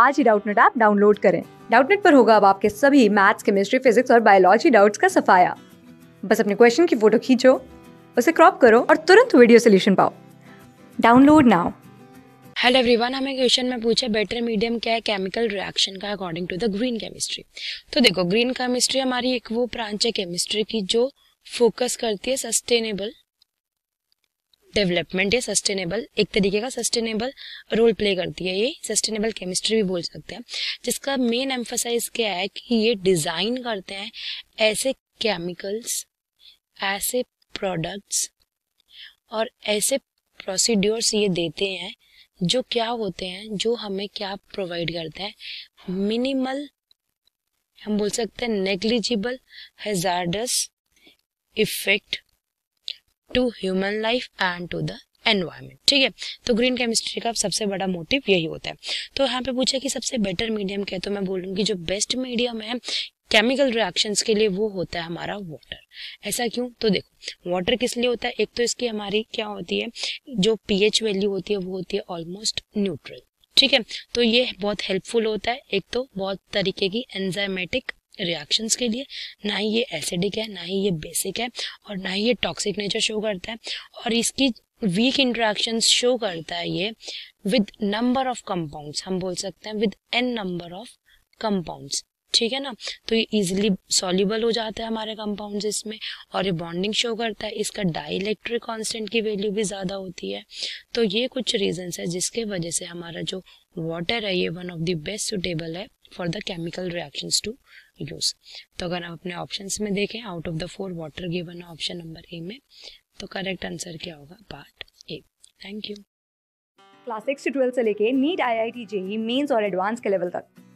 आज ही Doubtnut app download करें डाउटनेट पर होगा अब आपके सभी मैथ्स केमिस्ट्री फिजिक्स और बायोलॉजी डाउट्स का सफाया बस अपने क्वेश्चन की फोटो खींचो उसे क्रॉप करो और तुरंत वीडियो सोल्यूशन पाओ डाउनलोड नाउ हेलो एवरीवन हमें क्वेश्चन में पूछे बेटर मीडियम क्या है केमिकल रिएक्शन का according to the green chemistry तो देखो ग्रीन केमिस्ट्री हमारी एक वो ब्रांच है केमिस्ट्री की जो फोकस करती है सस्टेनेबल डेवलपमेंट या सस्टेनेबल एक तरीके का सस्टेनेबल रोल प्ले करती है ये सस्टेनेबल केमिस्ट्री भी बोल सकते हैं जिसका मेन एम्फोसाइज क्या है कि ये डिज़ाइन करते हैं ऐसे केमिकल्स ऐसे प्रोडक्ट्स और ऐसे प्रोसीड्योर्स ये देते हैं जो क्या होते हैं जो हमें क्या प्रोवाइड करते हैं मिनिमल हम बोल सकते हैं negligible hazardous effect to human life and to the environment ठीक है तो ग्रीन केमिस्ट्री का सबसे बड़ा मोटिव यही होता है तो यहाँ पे पूछा कि सबसे बेटर मीडियम क्या है तो मैं बोलूंगी जो बेस्ट मीडियम है केमिकल रिएक्शंस के लिए वो होता है हमारा वाटर ऐसा क्यों तो देखो वाटर किस लिए होता है एक तो इसकी हमारी क्या होती है जो पीएच वैल्यू होती है वो होती है ऑलमोस्ट न्यूट्रल ठीक है तो ये बहुत हेल्पफुल होता है एक तो बहुत तरीके की एंजाइमेटिक रिएक्शंस के लिए ना ही ये एसिडिक है ना ही ये बेसिक है और ना ही ये टॉक्सिक नेचर शो करता है और इसकी वीक इंट्रैक्शन शो करता है ये विद नंबर ऑफ कंपाउंड्स हम बोल सकते हैं with an number of compounds ठीक है ना तो ये इजिली सॉल्यूबल हो जाता है हमारे कंपाउंड इसमें और ये बॉन्डिंग शो करता है इसका डाइलेक्ट्रिक कॉन्स्टेंट की वैल्यू भी ज़्यादा होती है तो ये कुछ रीजन है जिसके वजह से हमारा जो वाटर है ये one of the best suitable है for the chemical reaction to use तो अगर आप अपने ऑप्शन में देखें out of the four water given option number A में तो करेक्ट आंसर क्या होगा part A thank you class six से लेके NEET I I T JEE Mains और एडवांस के लेवल तक